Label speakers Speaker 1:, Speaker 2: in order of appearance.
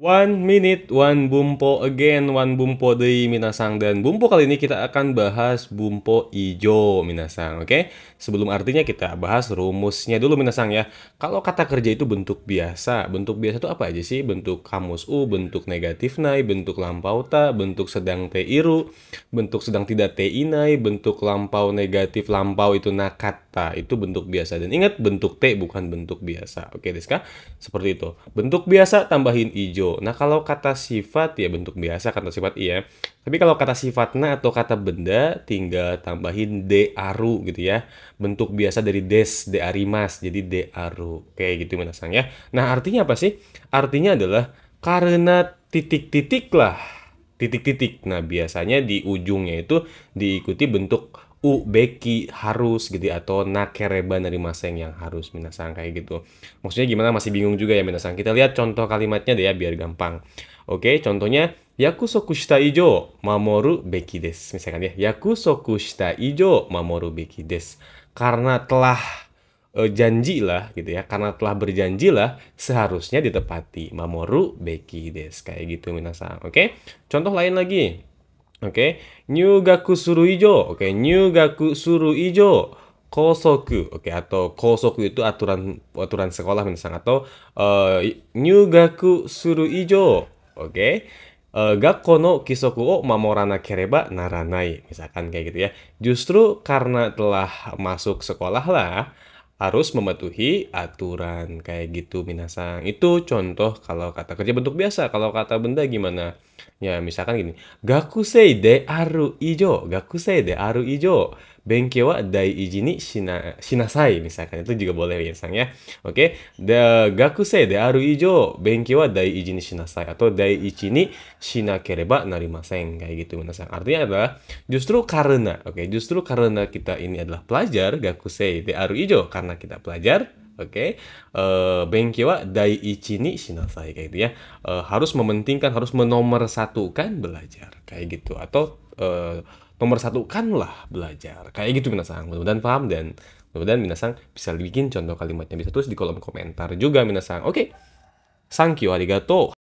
Speaker 1: One minute, one bumpo again, one bumpo day minasang dan bumpo kali ini kita akan bahas bumpo ijo minasang, oke? Okay? Sebelum artinya kita bahas rumusnya dulu minasang ya. Kalau kata kerja itu bentuk biasa, bentuk biasa itu apa aja sih? Bentuk kamus u, bentuk negatif nai, bentuk lampau ta, bentuk sedang te iru, bentuk sedang tidak te inai, bentuk lampau negatif lampau itu nakata, itu bentuk biasa. Dan ingat bentuk te bukan bentuk biasa, oke okay, Deska? Seperti itu. Bentuk biasa tambahin ijo Nah, kalau kata sifat ya bentuk biasa kata sifat iya. Tapi kalau kata sifatnya atau kata benda tinggal tambahin de aru gitu ya. Bentuk biasa dari des, de arimas, jadi de aru. Kayak gitu menasang ya. Nah, artinya apa sih? Artinya adalah karena titik-titik lah titik-titik. Nah, biasanya di ujungnya itu diikuti bentuk u ubeki harus gitu ya, atau nakereba dari maseng yang harus minasang kayak gitu. Maksudnya gimana masih bingung juga ya minasang. Kita lihat contoh kalimatnya deh ya biar gampang. Oke, contohnya yaku shita ijo mamoru beki des. Misalkan ya yaku shita ijo mamoru beki des. Karena telah e, janji lah gitu ya. Karena telah berjanji lah seharusnya ditepati mamoru beki des kayak gitu minasang. Oke. Contoh lain lagi. Oke, okay. gaku suru ijo. Oke, okay. gaku suru ijo. Kosoku, oke okay. atau kosoku itu aturan aturan sekolah misalnya atau uh, eh, new gaku suru ijo. Oke. Okay. Uh, eh, gakko no kisoku o mamorana kereba naranai misalkan kayak gitu ya justru karena telah masuk sekolah lah harus mematuhi aturan kayak gitu minasang itu contoh kalau kata kerja bentuk biasa kalau kata benda gimana ya misalkan gini gakusei de aru ijo gakusei de aru ijo dai shina shinasai misalkan itu juga boleh ya sang ya. Oke. Okay? shinakereba narimasen Kayak gitu minasang. Artinya adalah justru karena, oke, okay? justru karena kita ini adalah pelajar, gakusei de aru ijo, karena kita pelajar, Oke, okay? uh, eh, Benkyo wa ichi ni shinasai kayak gitu ya. Uh, harus mementingkan, harus menomorsatukan belajar kayak gitu atau uh, Mempersatukanlah belajar. Kayak gitu Minasang. Mudah-mudahan paham dan mudah-mudahan Minasang bisa bikin contoh kalimatnya bisa tulis di kolom komentar juga Minasang. Oke. Okay. Thank you, arigato.